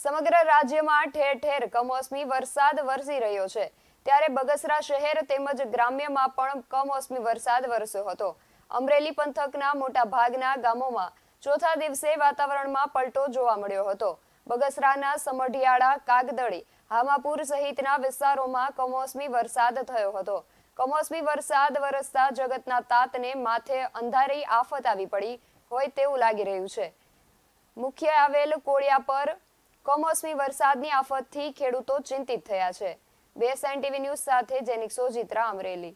સમગ્ર રાજ્યમાં ઠેર ઠેર કમોસમી વરસાદ વરસી રહ્યો છે ત્યારે બગસરા શહેર તેમજ ગ્રામ્યમાં પણ કમોસમી વરસાદ વરસ્યો હતો અમરેલી પંથકના મોટા ભાગના ગામોમાં ચોથા દિવસે વાતાવરણમાં પલટો જોવા મળ્યો હતો બગસરાના સમઢિયાળા કાગદળી હામાપુર સહિતના વિસ્તારોમાં કમોસમી વરસાદ થયો હતો કમોસમી વરસાદ વરસતા જગતના તાતને માથે અંધારી આફત આવી પડી હોય તેવું લાગી રહ્યું છે મુખ્ય આવેલ કોળિયા પર કમોસમી વરસાદની આફતથી ખેડૂતો ચિંતિત થયા છે બે બેએસએન ટીવી ન્યૂઝ સાથે જેનિક સોજિત્રા અમરેલી